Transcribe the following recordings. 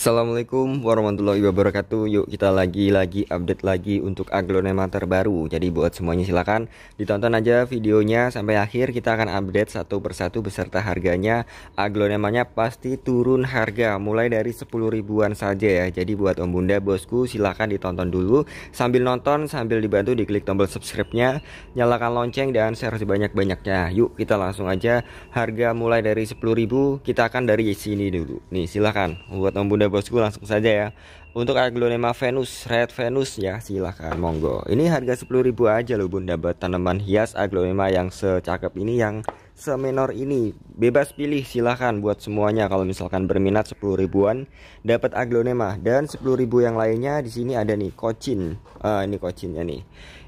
Assalamualaikum warahmatullahi wabarakatuh Yuk kita lagi-lagi update lagi untuk aglonema terbaru Jadi buat semuanya silahkan ditonton aja videonya sampai akhir Kita akan update satu persatu beserta harganya Aglonemanya pasti turun harga mulai dari 10 ribuan saja ya Jadi buat om bunda bosku silahkan ditonton dulu Sambil nonton sambil dibantu diklik tombol subscribe-nya Nyalakan lonceng dan share sebanyak-banyaknya Yuk kita langsung aja harga mulai dari 10 ribu Kita akan dari sini dulu Nih silahkan buat om bunda bosku langsung saja ya Untuk aglonema Venus, red Venus ya silahkan monggo Ini harga 10.000 aja loh bunda buat tanaman hias aglonema yang secakep ini yang semenor ini Bebas pilih silahkan buat semuanya kalau misalkan berminat 10 ribuan dapat aglonema Dan 10 ribu yang lainnya di sini ada nih kocin uh, Ini kocinnya nih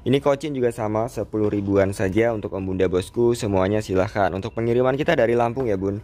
Ini kocin juga sama 10 ribuan saja untuk om bunda bosku semuanya silahkan Untuk pengiriman kita dari Lampung ya bun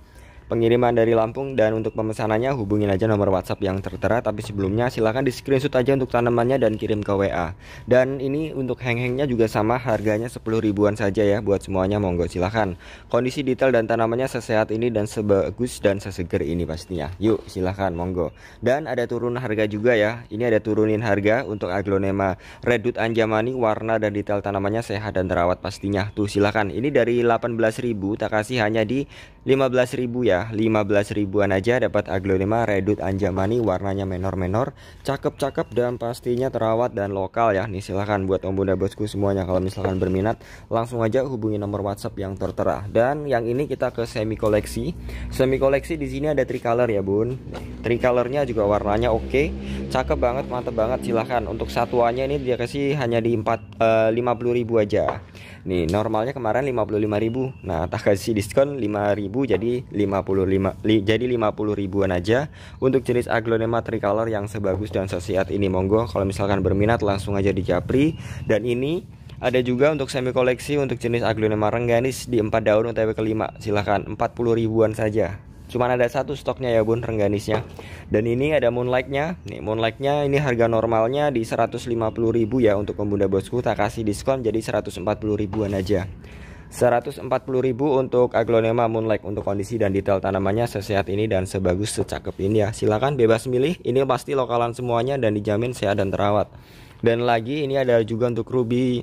pengiriman dari Lampung dan untuk pemesanannya hubungin aja nomor WhatsApp yang tertera tapi sebelumnya silahkan di screenshot aja untuk tanamannya dan kirim ke WA dan ini untuk heng-hengnya juga sama harganya 10 ribuan saja ya buat semuanya monggo silahkan kondisi detail dan tanamannya sesehat ini dan sebagus dan seseger ini pastinya yuk silahkan monggo dan ada turun harga juga ya ini ada turunin harga untuk aglonema redut anjamani warna dan detail tanamannya sehat dan terawat pastinya tuh silahkan ini dari 18.000 tak kasih hanya di 15 ribu ya 15 ribuan aja dapat aglonema redut anjamani warnanya menor-menor cakep-cakep dan pastinya terawat dan lokal ya nih silahkan buat om bunda bosku semuanya kalau misalkan berminat langsung aja hubungi nomor whatsapp yang tertera dan yang ini kita ke semi koleksi semi koleksi di sini ada tricolor ya bun tricolornya juga warnanya oke okay. cakep banget mantep banget silahkan untuk satuannya ini dia kasih hanya di 4 uh, 50 ribu aja nih normalnya kemarin 55 ribu nah tak kasih diskon 5 ribu jadi 55 li, jadi 50 ribuan aja untuk jenis aglonema tricolor yang sebagus dan sesiat ini monggo kalau misalkan berminat langsung aja di Japri dan ini ada juga untuk semi koleksi untuk jenis aglonema rengganis di 4 daun UTW kelima silahkan 40 ribuan saja cuman ada satu stoknya ya bun rengganisnya dan ini ada moonlightnya nih moonlightnya ini harga normalnya di ribu ya untuk pembunda bosku tak kasih diskon jadi 140 ribuan aja 140.000 untuk aglonema moonlight untuk kondisi dan detail tanamannya sesehat ini dan sebagus secakep ini ya. Silahkan bebas milih, ini pasti lokalan semuanya dan dijamin sehat dan terawat. Dan lagi ini ada juga untuk ruby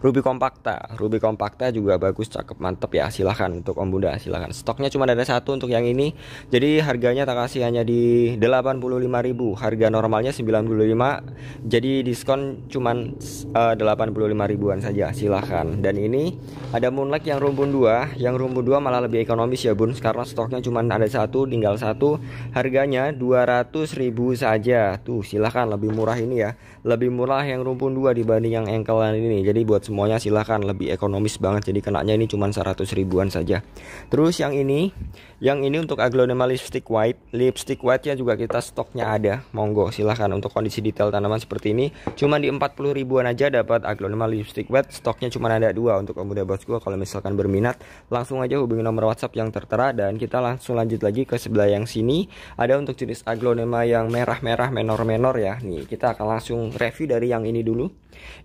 Ruby Compacta Ruby Compacta juga bagus cakep mantep ya silahkan untuk Om Bunda silahkan stoknya cuma ada satu untuk yang ini jadi harganya tak kasih hanya di 85.000 harga normalnya 95 jadi diskon cuman eh, uh, 85000 ribuan saja silahkan dan ini ada Moonlight yang rumpun dua, yang rumpun dua malah lebih ekonomis ya bun karena stoknya cuma ada satu tinggal satu harganya 200000 saja tuh silahkan lebih murah ini ya lebih murah yang rumpun dua dibanding yang engkelan ini jadi buat semuanya silahkan lebih ekonomis banget jadi kenaknya ini cuma 100 ribuan saja terus yang ini yang ini untuk aglonema lipstick white lipstick white nya juga kita stoknya ada monggo silahkan untuk kondisi detail tanaman seperti ini cuma di 40 ribuan aja dapat aglonema lipstick white stoknya cuma ada dua untuk pemuda bosku kalau misalkan berminat langsung aja hubungi nomor whatsapp yang tertera dan kita langsung lanjut lagi ke sebelah yang sini ada untuk jenis aglonema yang merah-merah menor-menor ya nih kita akan langsung review dari yang ini dulu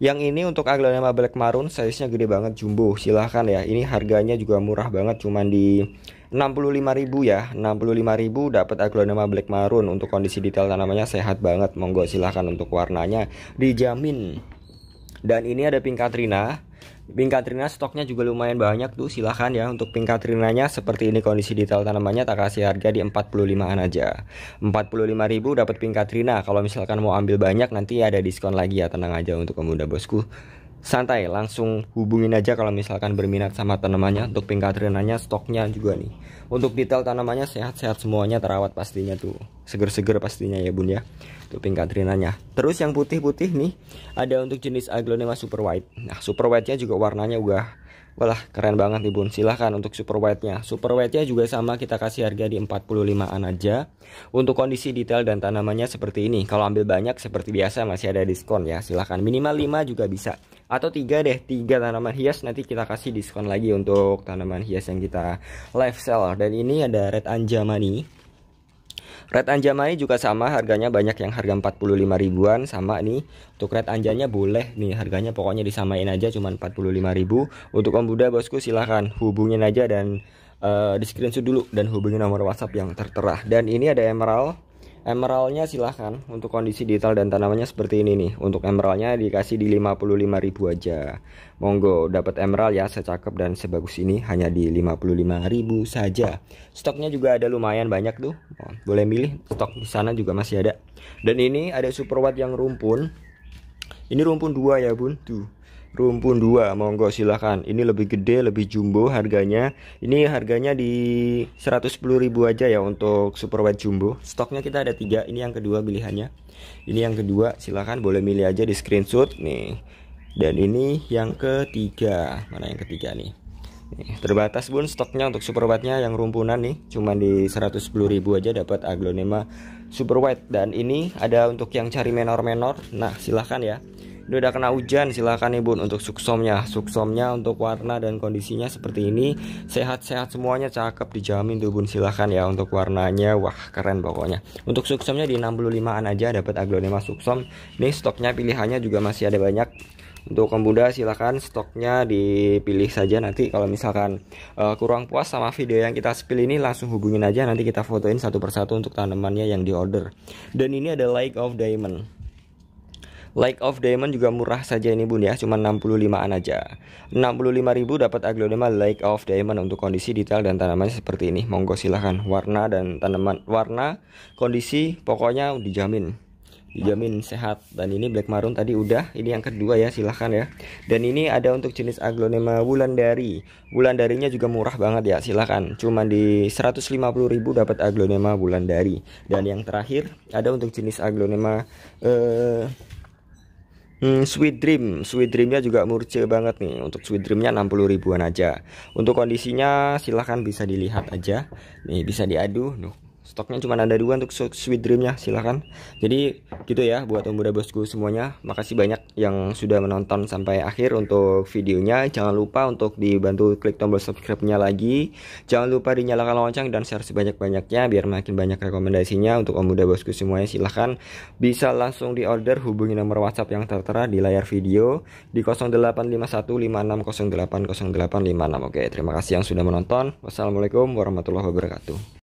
yang ini untuk aglonema black Marun size-nya gede banget jumbo. Silahkan ya. Ini harganya juga murah banget cuman di 65.000 ya. 65.000 dapat aglonema black marun untuk kondisi detail tanamannya sehat banget. Monggo silahkan untuk warnanya dijamin. Dan ini ada pink katrina. Pink Katrina stoknya juga lumayan banyak tuh silahkan ya untuk Pink Katrinanya seperti ini kondisi detail tanamannya tak kasih harga di 45an aja 45.000 dapat Pink Katrina kalau misalkan mau ambil banyak nanti ada diskon lagi ya tenang aja untuk pemuda bosku santai langsung hubungin aja kalau misalkan berminat sama tanamannya untuk pink katrinanya stoknya juga nih untuk detail tanamannya sehat-sehat semuanya terawat pastinya tuh seger-seger pastinya ya bun ya untuk pink katrinanya terus yang putih-putih nih ada untuk jenis aglonema super white nah super white nya juga warnanya udah Walah keren banget nih bun Silahkan untuk super white-nya Super white-nya juga sama kita kasih harga di 45an aja Untuk kondisi detail dan tanamannya seperti ini Kalau ambil banyak seperti biasa masih ada diskon ya Silahkan minimal 5 juga bisa Atau 3 deh 3 tanaman hias nanti kita kasih diskon lagi untuk tanaman hias yang kita live sell Dan ini ada red anjamani Red Anjamai juga sama harganya banyak yang harga 45 ribuan sama nih untuk Red Anjanya boleh nih harganya pokoknya disamain aja cuma 45 ribu untuk Om Buddha bosku silahkan hubungin aja dan uh, di screenshot dulu dan hubungi nomor WhatsApp yang tertera dan ini ada emerald Emeraldnya silahkan untuk kondisi detail dan tanamannya seperti ini nih Untuk emeraldnya dikasih di 55.000 aja Monggo dapat emerald ya secakep dan sebagus ini hanya di 55.000 saja Stoknya juga ada lumayan banyak tuh oh, Boleh milih stok di sana juga masih ada Dan ini ada super watt yang rumpun Ini rumpun dua ya bun tuh rumpun 2 monggo silahkan ini lebih gede lebih jumbo harganya ini harganya di 110.000 aja ya untuk super white jumbo stoknya kita ada tiga ini yang kedua pilihannya ini yang kedua silahkan boleh milih aja di screenshot nih dan ini yang ketiga mana yang ketiga nih Nih, terbatas pun stoknya untuk super white-nya yang rumpunan nih cuman di 110.000 aja dapat aglonema super white dan ini ada untuk yang cari menor-menor nah silahkan ya ini udah kena hujan, silahkan nih bun untuk suksomnya. Suksomnya untuk warna dan kondisinya seperti ini. Sehat-sehat semuanya, cakep dijamin tuh bun. Silahkan ya untuk warnanya, wah keren pokoknya. Untuk suksomnya di 65an aja dapat aglonema suksom. ini stoknya pilihannya juga masih ada banyak. Untuk pemuda silahkan stoknya dipilih saja nanti kalau misalkan uh, kurang puas sama video yang kita spill ini langsung hubungin aja nanti kita fotoin satu persatu untuk tanamannya yang di order. Dan ini ada like of Diamond. Like of Diamond juga murah saja ini bun ya, cuma 65-an aja. 65.000 dapat aglonema Like of Diamond untuk kondisi detail dan tanamannya seperti ini. Monggo silahkan warna dan tanaman warna, kondisi pokoknya dijamin dijamin sehat dan ini black maroon tadi udah ini yang kedua ya silahkan ya dan ini ada untuk jenis aglonema bulan dari, bulan darinya juga murah banget ya silahkan cuma di 150.000 dapat aglonema bulan dari dan yang terakhir ada untuk jenis aglonema eh, Hmm, Sweet Dream, Sweet Dreamnya juga murce banget nih. Untuk Sweet Dreamnya 60 ribuan aja. Untuk kondisinya silahkan bisa dilihat aja. Nih bisa diadu. Nuh, stoknya cuma ada dua untuk sweet dreamnya silahkan jadi gitu ya buat pemuda bosku semuanya makasih banyak yang sudah menonton sampai akhir untuk videonya jangan lupa untuk dibantu klik tombol subscribe nya lagi jangan lupa dinyalakan lonceng dan share sebanyak-banyaknya biar makin banyak rekomendasinya untuk pemuda bosku semuanya silahkan bisa langsung di order hubungi nomor whatsapp yang tertera di layar video di 085156080856 oke terima kasih yang sudah menonton wassalamualaikum warahmatullahi wabarakatuh